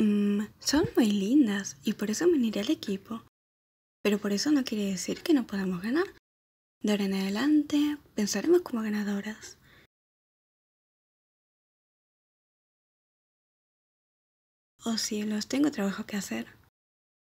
Mm, son muy lindas y por eso me uniré al equipo. Pero por eso no quiere decir que no podamos ganar. De ahora en adelante pensaremos como ganadoras. O oh, los tengo trabajo que hacer.